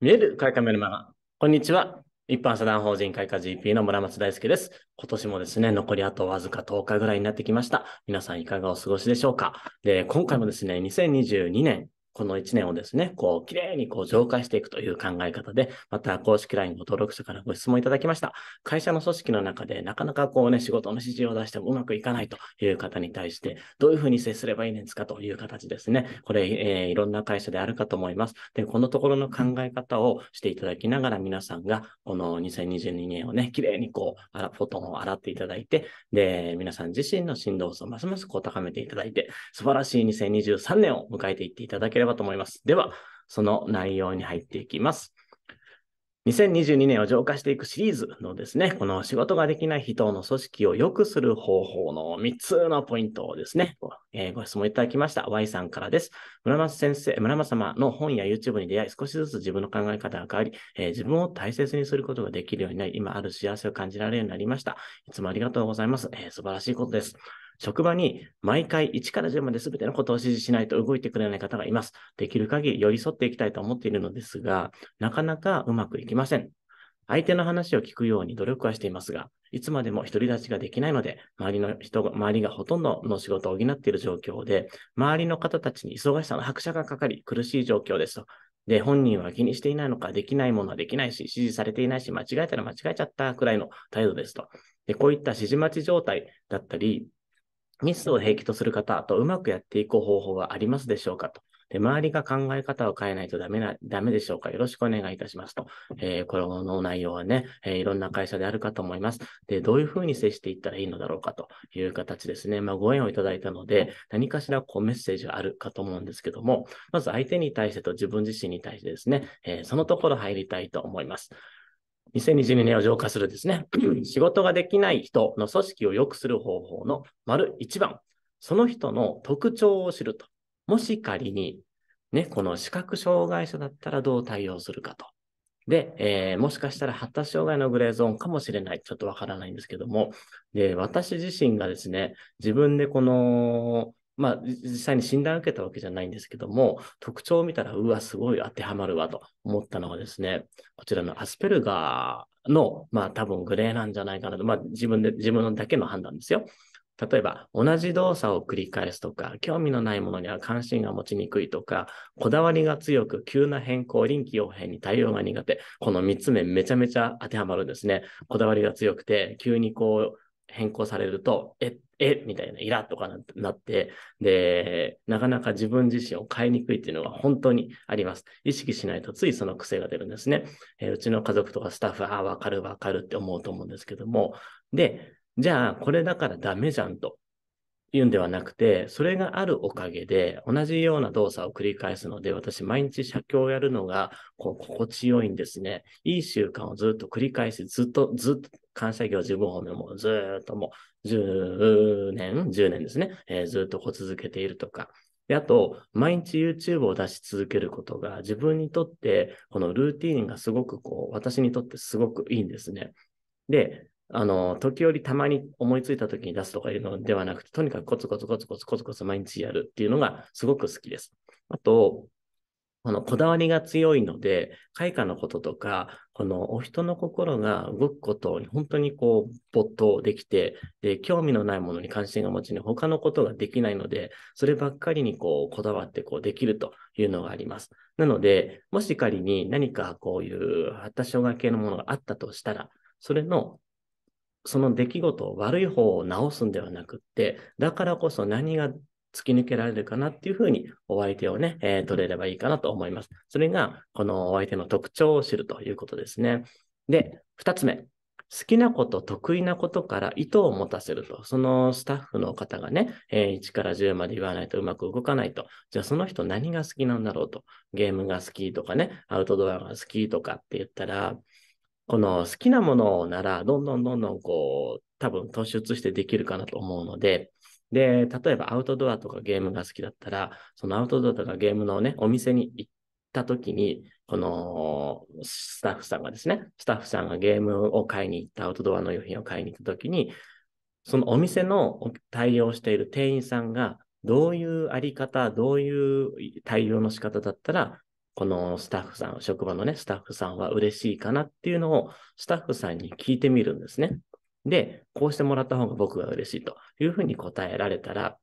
見える開花メルマガ。こんにちは。一般社団法人会花 GP の村松大輔です。今年もですね、残りあとわずか10日ぐらいになってきました。皆さんいかがお過ごしでしょうかで、今回もですね、2022年この1年をですね、こう、綺麗にこう浄化していくという考え方で、また公式 LINE の登録者からご質問いただきました。会社の組織の中でなかなかこうね、仕事の指示を出してもうまくいかないという方に対して、どういうふうに接すればいいんですかという形ですね。これ、えー、いろんな会社であるかと思います。で、このところの考え方をしていただきながら皆さんが、この2022年をね、綺麗にこう、あら、フォトンを洗っていただいて、で、皆さん自身の振動をますますこう高めていただいて、素晴らしい2023年を迎えていっていただければればと思います。では、その内容に入っていきます。2022年を浄化していくシリーズのですね、この仕事ができない人の組織を良くする方法の3つのポイントをですね、えー、ご質問いただきました Y さんからです。村松先生、村松様の本や YouTube に出会い、少しずつ自分の考え方が変わり、えー、自分を大切にすることができるようになり、今ある幸せを感じられるようになりました。いつもありがとうございます。えー、素晴らしいことです。職場に毎回1から10まで全てのことを指示しないと動いてくれない方がいます。できる限り寄り添っていきたいと思っているのですが、なかなかうまくいきません。相手の話を聞くように努力はしていますが、いつまでも独り立ちができないので、周りの人が、周りがほとんどの仕事を補っている状況で、周りの方たちに忙しさの拍車がかかり、苦しい状況ですと。で、本人は気にしていないのか、できないものはできないし、指示されていないし、間違えたら間違えちゃったくらいの態度ですと。で、こういった指示待ち状態だったり、ミスを平気とする方とうまくやっていく方法はありますでしょうかと。で、周りが考え方を変えないとダメな、ダメでしょうかよろしくお願いいたしますと。えー、この内容はね、えー、いろんな会社であるかと思います。で、どういうふうに接していったらいいのだろうかという形ですね。まあ、ご縁をいただいたので、何かしらこうメッセージがあるかと思うんですけども、まず相手に対してと自分自身に対してですね、えー、そのところ入りたいと思います。2022年を浄化するですね。仕事ができない人の組織を良くする方法の丸1番。その人の特徴を知ると。もし仮に、ね、この視覚障害者だったらどう対応するかと。で、えー、もしかしたら発達障害のグレーゾーンかもしれない。ちょっとわからないんですけども。で、私自身がですね、自分でこのまあ、実際に診断を受けたわけじゃないんですけども、特徴を見たら、うわ、すごい当てはまるわと思ったのはですね、こちらのアスペルガーの、まあ、多分グレーなんじゃないかなと、まあ、自分で、自分だけの判断ですよ。例えば、同じ動作を繰り返すとか、興味のないものには関心が持ちにくいとか、こだわりが強く、急な変更、臨機応変に対応が苦手。この3つ目、めちゃめちゃ当てはまるんですね。こだわりが強くて、急にこう、変更されると、え、え、みたいな、イラッとかなって、で、なかなか自分自身を変えにくいっていうのが本当にあります。意識しないとついその癖が出るんですね。えー、うちの家族とかスタッフ、ああ、わかるわかるって思うと思うんですけども、で、じゃあ、これだからダメじゃんと。言うんではなくて、それがあるおかげで、同じような動作を繰り返すので、私、毎日写経をやるのが、こう、心地よいんですね。いい習慣をずっと繰り返し、ずっと、ずっと、感謝業自分褒めもずっともう、10年、10年ですね、えー、ずっとこう続けているとか。で、あと、毎日 YouTube を出し続けることが、自分にとって、このルーティーンがすごくこう、私にとってすごくいいんですね。で、あの、時折たまに思いついた時に出すとかいうのではなくて、とにかくコツコツコツコツコツコツ毎日やるっていうのがすごく好きです。あと、このこだわりが強いので、開花のこととか、このお人の心が動くことに本当にこう没頭できて、で、興味のないものに関心が持ちに他のことができないので、そればっかりにこうこだわってこうできるというのがあります。なので、もし仮に何かこういう発達障害系のものがあったとしたら、それのその出来事を悪い方を直すんではなくって、だからこそ何が突き抜けられるかなっていうふうにお相手をね、えー、取れればいいかなと思います。それが、このお相手の特徴を知るということですね。で、2つ目。好きなこと、得意なことから意図を持たせると。そのスタッフの方がね、えー、1から10まで言わないとうまく動かないと。じゃあその人何が好きなんだろうと。ゲームが好きとかね、アウトドアが好きとかって言ったら、この好きなものなら、どんどんどんどんこう、多分突出してできるかなと思うので、で、例えばアウトドアとかゲームが好きだったら、そのアウトドアとかゲームのね、お店に行った時に、このスタッフさんがですね、スタッフさんがゲームを買いに行ったアウトドアの用品を買いに行った時に、そのお店の対応している店員さんが、どういうあり方、どういう対応の仕方だったら、このスタッフさん、職場のね、スタッフさんは嬉しいかなっていうのを、スタッフさんに聞いてみるんですね。で、こうしてもらった方が僕が嬉しいというふうに答えられたら、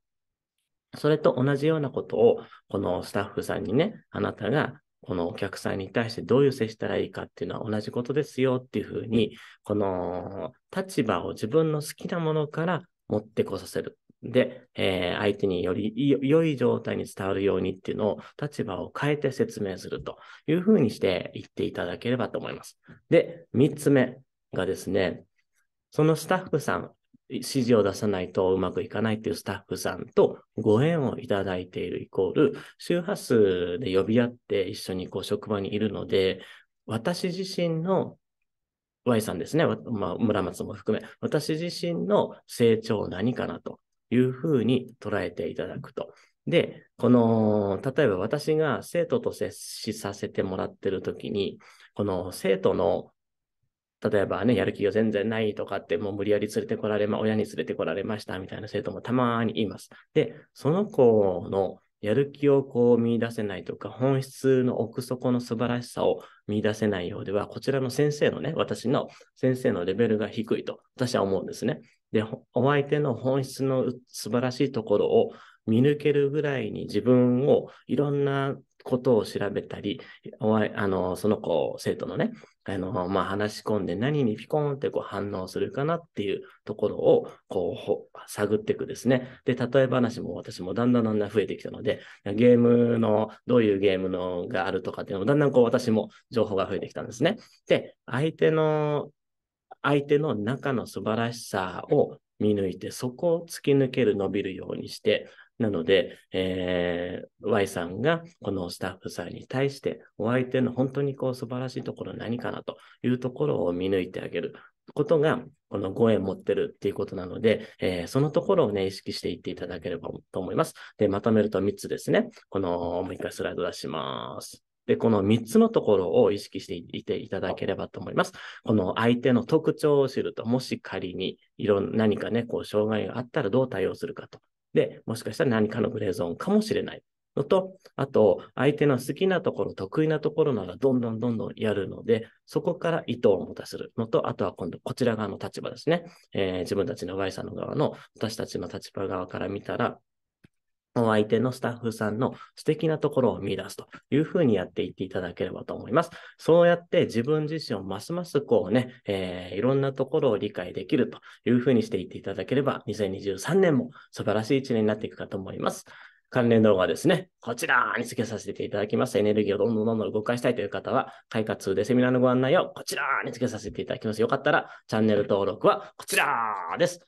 それと同じようなことを、このスタッフさんにね、あなたがこのお客さんに対してどういう接したらいいかっていうのは同じことですよっていうふうに、この立場を自分の好きなものから持ってこさせる。で、えー、相手により良い状態に伝わるようにっていうのを立場を変えて説明するというふうにして言っていただければと思います。で、3つ目がですね、そのスタッフさん、指示を出さないとうまくいかないっていうスタッフさんとご縁をいただいているイコール、周波数で呼び合って一緒にこう職場にいるので、私自身の Y さんですね、まあ、村松も含め、私自身の成長何かなというふうに捉えていただくと。で、この、例えば私が生徒と接しさせてもらってるときに、この生徒の、例えばね、やる気が全然ないとかって、もう無理やり連れてこられま、親に連れてこられましたみたいな生徒もたまにいます。で、その子のやる気をこう見出せないとか、本質の奥底の素晴らしさを見出せないようでは、こちらの先生のね、私の先生のレベルが低いと私は思うんですね。で、お相手の本質の素晴らしいところを見抜けるぐらいに自分をいろんなことを調べたり、あのその子、生徒のね、あのまあ、話し込んで何にピコンってこう反応するかなっていうところをこう探っていくですね。で、例え話も私もだんだんだんだん増えてきたので、ゲームの、どういうゲームのがあるとかっていうのも、だんだんこう私も情報が増えてきたんですね。で、相手の相手の中の素晴らしさを見抜いて、そこを突き抜ける、伸びるようにして、なので、えー、Y さんがこのスタッフさんに対して、お相手の本当にこう素晴らしいところ何かなというところを見抜いてあげることが、このご縁持ってるっていうことなので、えー、そのところをね、意識していっていただければと思います。で、まとめると3つですね。この、もう一回スライド出します。で、この3つのところを意識していていただければと思います。この相手の特徴を知ると、もし仮にいろん何かね、こう、障害があったらどう対応するかと。で、もしかしたら何かのグレーゾーンかもしれない。のと、あと、相手の好きなところ、得意なところならどんどんどんどんやるので、そこから意図を持たせるのと、あとは今度、こちら側の立場ですね。えー、自分たちの Y さんの側の、私たちの立場側から見たら、お相手のスタッフさんの素敵なところを見出すというふうにやっていっていただければと思います。そうやって自分自身をますますこうね、えー、いろんなところを理解できるというふうにしていっていただければ、2023年も素晴らしい一年になっていくかと思います。関連動画ですね、こちらに付けさせていただきます。エネルギーをどんどんどんどん動かしたいという方は、快活でセミナーのご案内をこちらに付けさせていただきます。よかったら、チャンネル登録はこちらです。